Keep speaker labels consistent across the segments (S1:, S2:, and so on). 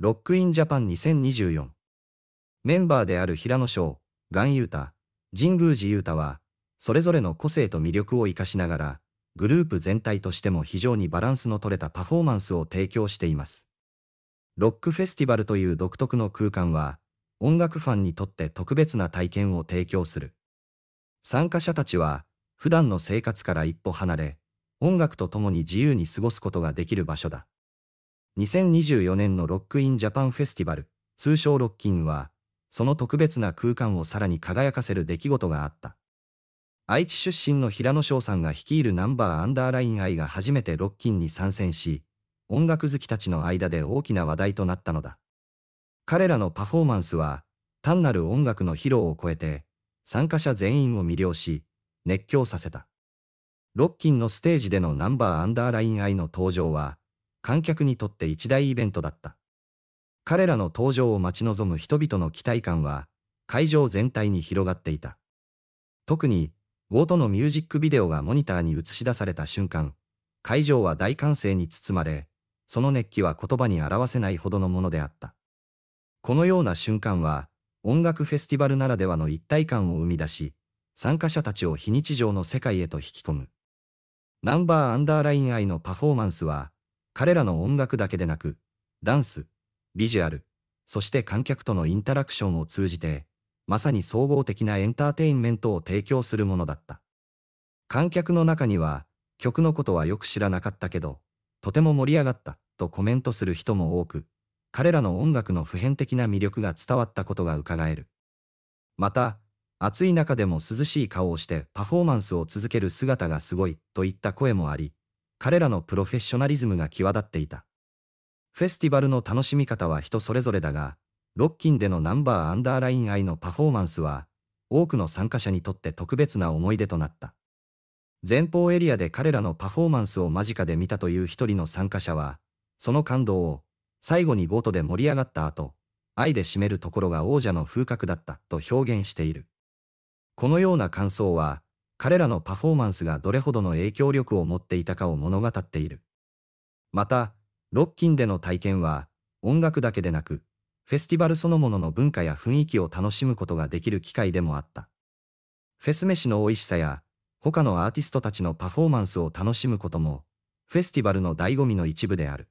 S1: ロックインジャパン2024メンバーである平野翔、ガンユータ、神宮寺ユータは、それぞれの個性と魅力を活かしながら、グループ全体としても非常にバランスの取れたパフォーマンスを提供しています。ロックフェスティバルという独特の空間は、音楽ファンにとって特別な体験を提供する。参加者たちは、普段の生活から一歩離れ、音楽と共に自由に過ごすことができる場所だ。2024年のロックインジャパンフェスティバル、通称ロッキンは、その特別な空間をさらに輝かせる出来事があった。愛知出身の平野翔さんが率いるナンバーアンダーライン愛が初めてロッキンに参戦し、音楽好きたちの間で大きな話題となったのだ。彼らのパフォーマンスは、単なる音楽の披露を超えて、参加者全員を魅了し、熱狂させた。ロッキンのステージでのナンバーアンダーライン愛の登場は、観客にとって一大イベントだった。彼らの登場を待ち望む人々の期待感は、会場全体に広がっていた。特に、ゴートのミュージックビデオがモニターに映し出された瞬間、会場は大歓声に包まれ、その熱気は言葉に表せないほどのものであった。このような瞬間は、音楽フェスティバルならではの一体感を生み出し、参加者たちを非日常の世界へと引き込む。ナンバーアンダーライン愛のパフォーマンスは、彼らの音楽だけでなく、ダンス、ビジュアル、そして観客とのインタラクションを通じて、まさに総合的なエンターテインメントを提供するものだった。観客の中には、曲のことはよく知らなかったけど、とても盛り上がった、とコメントする人も多く、彼らの音楽の普遍的な魅力が伝わったことが伺える。また、暑い中でも涼しい顔をしてパフォーマンスを続ける姿がすごい、といった声もあり、彼らのプロフェッショナリズムが際立っていた。フェスティバルの楽しみ方は人それぞれだが、ロッキンでのナンバーアンダーライン愛のパフォーマンスは、多くの参加者にとって特別な思い出となった。前方エリアで彼らのパフォーマンスを間近で見たという一人の参加者は、その感動を、最後にゴトで盛り上がった後、愛で締めるところが王者の風格だったと表現している。このような感想は、彼らのパフォーマンスがどれほどの影響力を持っていたかを物語っている。また、ロッキンでの体験は、音楽だけでなく、フェスティバルそのものの文化や雰囲気を楽しむことができる機会でもあった。フェス飯の美味しさや、他のアーティストたちのパフォーマンスを楽しむことも、フェスティバルの醍醐味の一部である。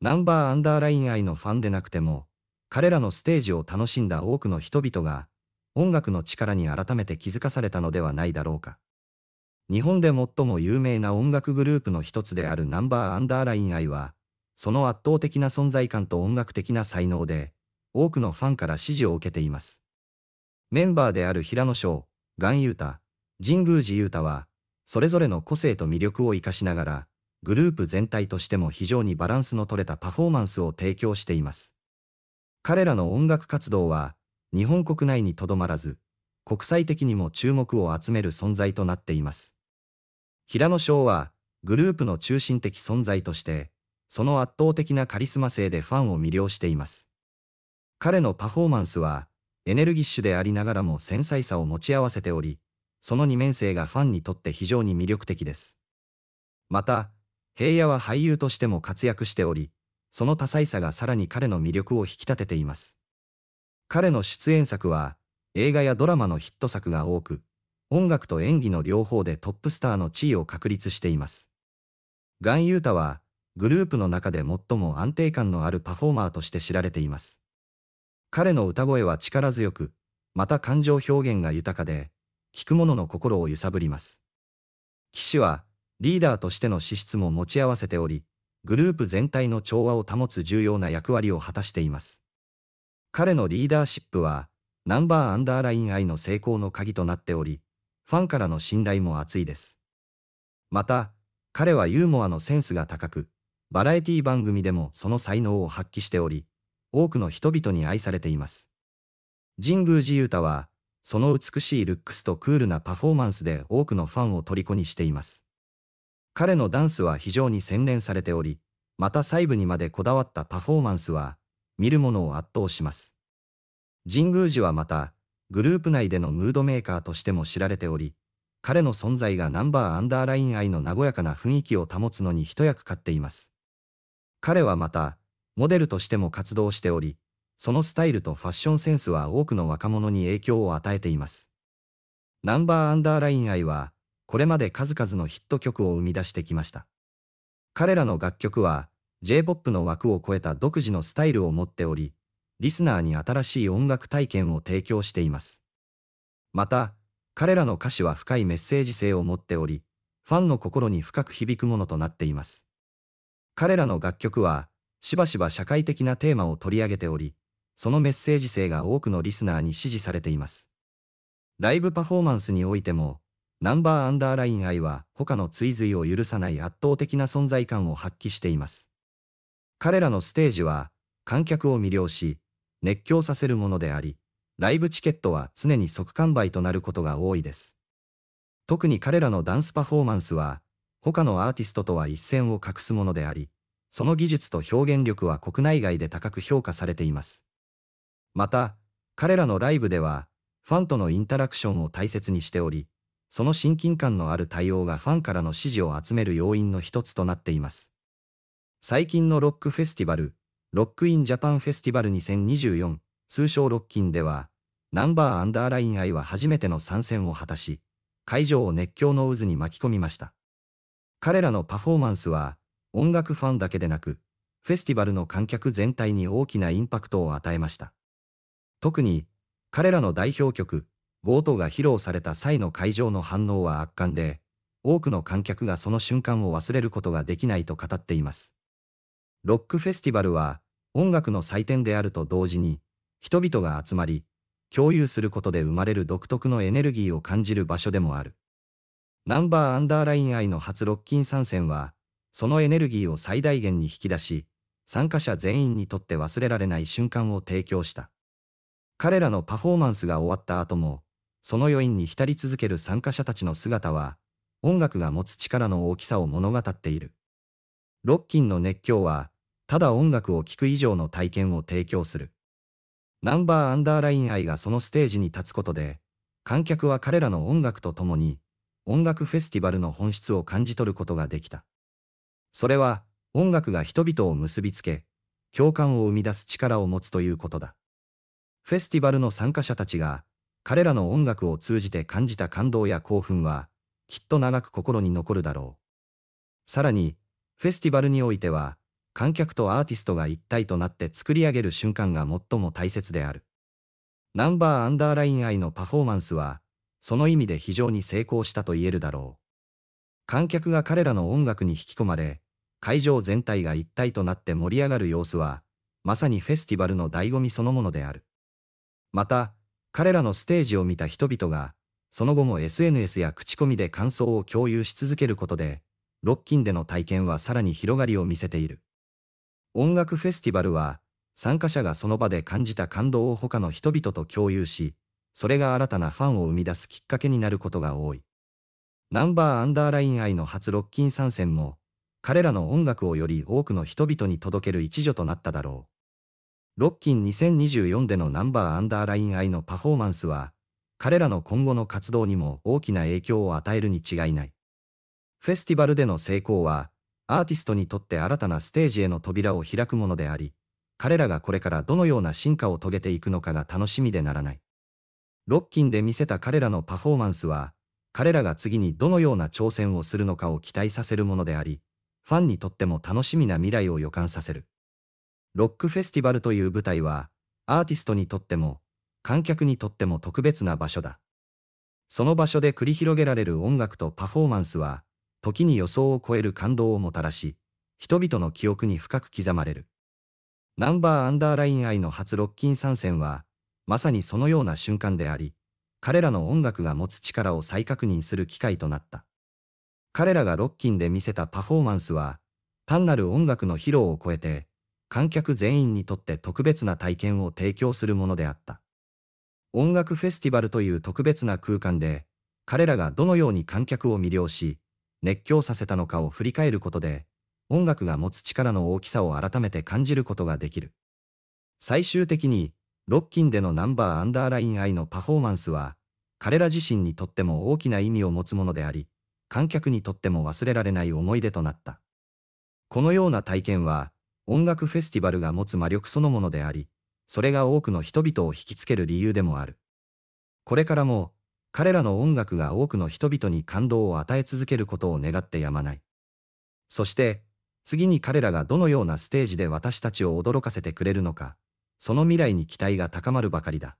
S1: ナンバーアンダーライン愛のファンでなくても、彼らのステージを楽しんだ多くの人々が、音楽の力に改めて気づかされたのではないだろうか。日本で最も有名な音楽グループの一つであるナンバーアンダーライン愛は、その圧倒的な存在感と音楽的な才能で、多くのファンから支持を受けています。メンバーである平野翔、岩優太、神宮寺優太は、それぞれの個性と魅力を活かしながら、グループ全体としても非常にバランスの取れたパフォーマンスを提供しています。彼らの音楽活動は、日本国内にとどまらず、国際的にも注目を集める存在となっています。平野翔は、グループの中心的存在として、その圧倒的なカリスマ性でファンを魅了しています。彼のパフォーマンスは、エネルギッシュでありながらも繊細さを持ち合わせており、その二面性がファンにとって非常に魅力的です。また、平野は俳優としても活躍しており、その多彩さがさらに彼の魅力を引き立てています。彼の出演作は映画やドラマのヒット作が多く、音楽と演技の両方でトップスターの地位を確立しています。ガン・ユータは、グループの中で最も安定感のあるパフォーマーとして知られています。彼の歌声は力強く、また感情表現が豊かで、聴く者の心を揺さぶります。騎士は、リーダーとしての資質も持ち合わせており、グループ全体の調和を保つ重要な役割を果たしています。彼のリーダーシップは、ナンバーアンダーライン愛の成功の鍵となっており、ファンからの信頼も厚いです。また、彼はユーモアのセンスが高く、バラエティ番組でもその才能を発揮しており、多くの人々に愛されています。神宮寺勇太は、その美しいルックスとクールなパフォーマンスで多くのファンを虜にしています。彼のダンスは非常に洗練されており、また細部にまでこだわったパフォーマンスは見る者を圧倒します。神宮寺はまた、グループ内でのムードメーカーとしても知られており、彼の存在がナンバーアンダーライン愛の和やかな雰囲気を保つのに一役買っています。彼はまた、モデルとしても活動しており、そのスタイルとファッションセンスは多くの若者に影響を与えています。ナンバーアンダーライン愛は、これまで数々のヒット曲を生み出してきました。彼らの楽曲は、J-POP の枠を超えた独自のスタイルを持っており、リスナーに新しい音楽体験を提供しています。また、彼らの歌詞は深いメッセージ性を持っており、ファンの心に深く響くものとなっています。彼らの楽曲は、しばしば社会的なテーマを取り上げており、そのメッセージ性が多くのリスナーに支持されています。ライブパフォーマンスにおいても、ナンバーアンダーライン愛は他の追随を許さない圧倒的な存在感を発揮しています。彼らのステージは観客を魅了し、熱狂させるものであり、ライブチケットは常に即完売となることが多いです。特に彼らのダンスパフォーマンスは、他のアーティストとは一線を画すものであり、その技術と表現力は国内外で高く評価されています。また、彼らのライブでは、ファンとのインタラクションを大切にしており、その親近感のある対応がファンからの支持を集める要因の一つとなっています。最近のロックフェスティバル、ロックインジャパンフェスティバル2024、通称ロッキンでは、ナンバーアンダーラインイは初めての参戦を果たし、会場を熱狂の渦に巻き込みました。彼らのパフォーマンスは、音楽ファンだけでなく、フェスティバルの観客全体に大きなインパクトを与えました。特に、彼らの代表曲、ゴートが披露された際の会場の反応は圧巻で、多くの観客がその瞬間を忘れることができないと語っています。ロックフェスティバルは音楽の祭典であると同時に、人々が集まり、共有することで生まれる独特のエネルギーを感じる場所でもある。ナンバーアンダーライン愛の初ロッキン参戦は、そのエネルギーを最大限に引き出し、参加者全員にとって忘れられない瞬間を提供した。彼らのパフォーマンスが終わった後も、その余韻に浸り続ける参加者たちの姿は、音楽が持つ力の大きさを物語っている。ロッキンの熱狂は、ただ音楽を聴く以上の体験を提供する。ナンバーアンダーライン愛がそのステージに立つことで、観客は彼らの音楽とともに、音楽フェスティバルの本質を感じ取ることができた。それは、音楽が人々を結びつけ、共感を生み出す力を持つということだ。フェスティバルの参加者たちが、彼らの音楽を通じて感じた感動や興奮は、きっと長く心に残るだろう。さらに、フェスティバルにおいては、観客とアーティストが一体となって作り上げる瞬間が最も大切である。ナンバーアンダーライン愛のパフォーマンスは、その意味で非常に成功したと言えるだろう。観客が彼らの音楽に引き込まれ、会場全体が一体となって盛り上がる様子は、まさにフェスティバルの醍醐味そのものである。また、彼らのステージを見た人々が、その後も SNS や口コミで感想を共有し続けることで、ロッキンでの体験はさらに広がりを見せている。音楽フェスティバルは、参加者がその場で感じた感動を他の人々と共有し、それが新たなファンを生み出すきっかけになることが多い。ナンバーアンダーライン愛の初ロッキン参戦も、彼らの音楽をより多くの人々に届ける一助となっただろう。ロッキン2024でのナンバーアンダーライン愛のパフォーマンスは、彼らの今後の活動にも大きな影響を与えるに違いない。フェスティバルでの成功は、アーティストにとって新たなステージへの扉を開くものであり、彼らがこれからどのような進化を遂げていくのかが楽しみでならない。ロッキンで見せた彼らのパフォーマンスは、彼らが次にどのような挑戦をするのかを期待させるものであり、ファンにとっても楽しみな未来を予感させる。ロックフェスティバルという舞台は、アーティストにとっても、観客にとっても特別な場所だ。その場所で繰り広げられる音楽とパフォーマンスは、時に予想を超える感動をもたらし、人々の記憶に深く刻まれる。ナンバーアンダーライン愛の初ロッキン参戦は、まさにそのような瞬間であり、彼らの音楽が持つ力を再確認する機会となった。彼らがロッキンで見せたパフォーマンスは、単なる音楽の披露を超えて、観客全員にとって特別な体験を提供するものであった。音楽フェスティバルという特別な空間で、彼らがどのように観客を魅了し、熱狂させたのかを振り返ることで、音楽が持つ力の大きさを改めて感じることができる。最終的に、ロッキンでのナンバーアンダーライン愛のパフォーマンスは、彼ら自身にとっても大きな意味を持つものであり、観客にとっても忘れられない思い出となった。このような体験は、音楽フェスティバルが持つ魔力そのものであり、それが多くの人々を引きつける理由でもある。これからも、彼らの音楽が多くの人々に感動を与え続けることを願ってやまない。そして、次に彼らがどのようなステージで私たちを驚かせてくれるのか、その未来に期待が高まるばかりだ。